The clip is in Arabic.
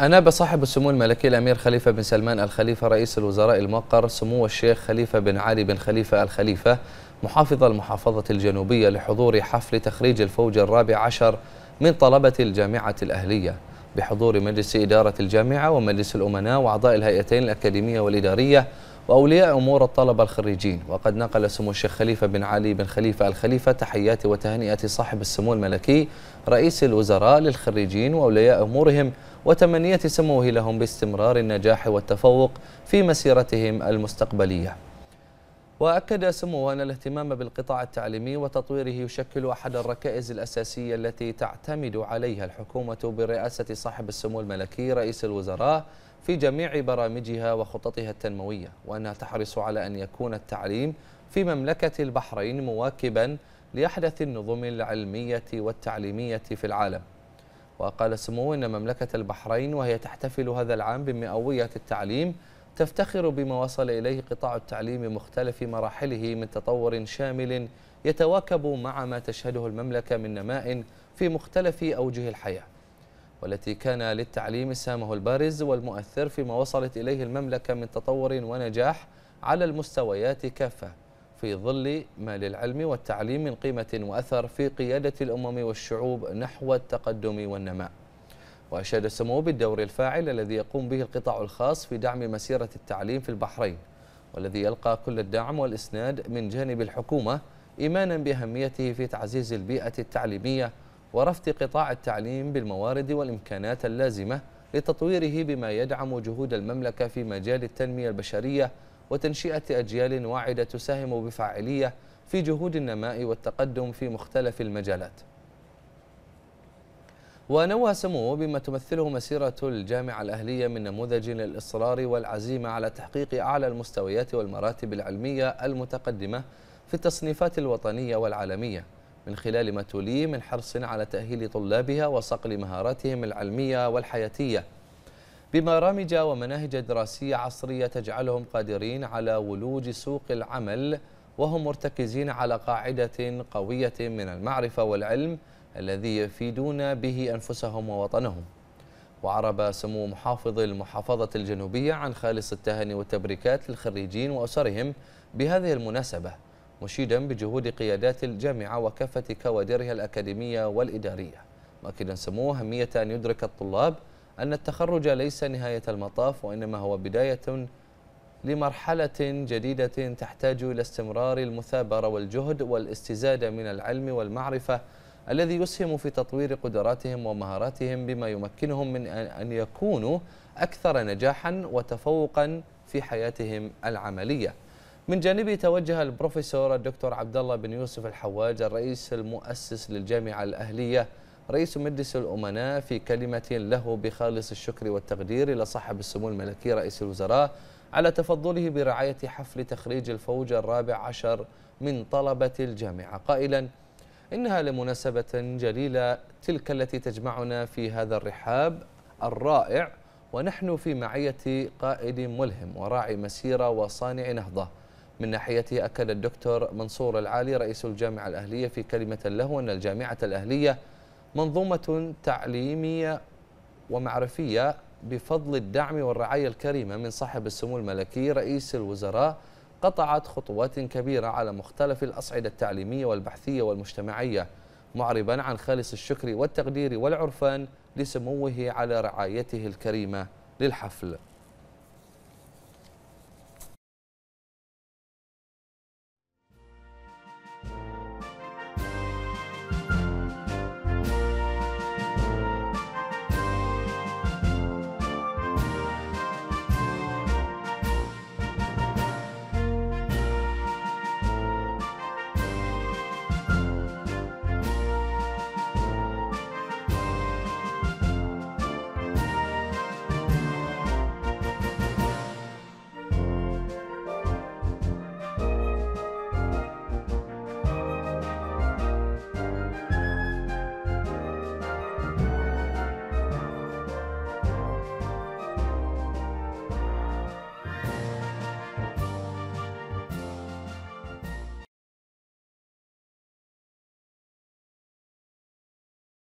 أناب صاحب السمو الملكي الأمير خليفة بن سلمان الخليفة رئيس الوزراء الموقر سمو الشيخ خليفة بن علي بن خليفة الخليفة محافظ المحافظة الجنوبية لحضور حفل تخريج الفوج الرابع عشر من طلبة الجامعة الأهلية بحضور مجلس إدارة الجامعة ومجلس الأمناء وأعضاء الهيئتين الأكاديمية والإدارية وأولياء أمور الطلبة الخريجين وقد نقل سمو الشيخ خليفة بن علي بن خليفة الخليفة تحيات وتهنئة صاحب السمو الملكي رئيس الوزراء للخريجين وأولياء أمورهم وتمنية سموه لهم باستمرار النجاح والتفوق في مسيرتهم المستقبلية وأكد سموه أن الاهتمام بالقطاع التعليمي وتطويره يشكل أحد الركائز الأساسية التي تعتمد عليها الحكومة برئاسة صاحب السمو الملكي رئيس الوزراء في جميع برامجها وخططها التنموية وأنها تحرص على أن يكون التعليم في مملكة البحرين مواكبا لأحدث النظم العلمية والتعليمية في العالم وقال سموه أن مملكة البحرين وهي تحتفل هذا العام بمئوية التعليم تفتخر بما وصل إليه قطاع التعليم بمختلف مراحله من تطور شامل يتواكب مع ما تشهده المملكة من نماء في مختلف أوجه الحياة والتي كان للتعليم سامه البارز والمؤثر فيما وصلت إليه المملكة من تطور ونجاح على المستويات كافة في ظل ما للعلم والتعليم من قيمة وأثر في قيادة الأمم والشعوب نحو التقدم والنماء وأشاد السمو بالدور الفاعل الذي يقوم به القطاع الخاص في دعم مسيرة التعليم في البحرين والذي يلقى كل الدعم والإسناد من جانب الحكومة إيمانا بأهميته في تعزيز البيئة التعليمية ورفض قطاع التعليم بالموارد والإمكانات اللازمة لتطويره بما يدعم جهود المملكة في مجال التنمية البشرية وتنشئة أجيال واعدة تساهم بفاعلية في جهود النماء والتقدم في مختلف المجالات ونوه سموه بما تمثله مسيرة الجامعة الأهلية من نموذج للإصرار والعزيمة على تحقيق أعلى المستويات والمراتب العلمية المتقدمة في التصنيفات الوطنية والعالمية من خلال ما تولي من حرص على تأهيل طلابها وصقل مهاراتهم العلمية والحياتية ببرامج ومناهج دراسية عصرية تجعلهم قادرين على ولوج سوق العمل وهم مرتكزين على قاعدة قوية من المعرفة والعلم الذي يفيدون به أنفسهم ووطنهم وعرب سمو محافظ المحافظة الجنوبية عن خالص التهاني والتبريكات للخريجين وأسرهم بهذه المناسبة مشيدا بجهود قيادات الجامعة وكافة كوادرها الأكاديمية والإدارية مؤكدا سموه أهمية أن يدرك الطلاب أن التخرج ليس نهاية المطاف وإنما هو بداية لمرحلة جديدة تحتاج إلى استمرار المثابرة والجهد والاستزادة من العلم والمعرفة الذي يسهم في تطوير قدراتهم ومهاراتهم بما يمكنهم من أن يكونوا أكثر نجاحا وتفوقا في حياتهم العملية من جانبه توجه البروفيسور الدكتور عبد الله بن يوسف الحواج الرئيس المؤسس للجامعة الأهلية رئيس مجلس الأمناء في كلمة له بخالص الشكر والتقدير إلى صاحب السمو الملكي رئيس الوزراء على تفضله برعاية حفل تخريج الفوج الرابع عشر من طلبة الجامعة قائلاً إنها لمناسبة جليلة تلك التي تجمعنا في هذا الرحاب الرائع ونحن في معية قائد ملهم وراعي مسيرة وصانع نهضة من ناحيته أكد الدكتور منصور العالي رئيس الجامعة الأهلية في كلمة له أن الجامعة الأهلية منظومة تعليمية ومعرفية بفضل الدعم والرعاية الكريمة من صاحب السمو الملكي رئيس الوزراء قطعت خطوات كبيرة على مختلف الأصعدة التعليمية والبحثية والمجتمعية معربا عن خالص الشكر والتقدير والعرفان لسموه على رعايته الكريمة للحفل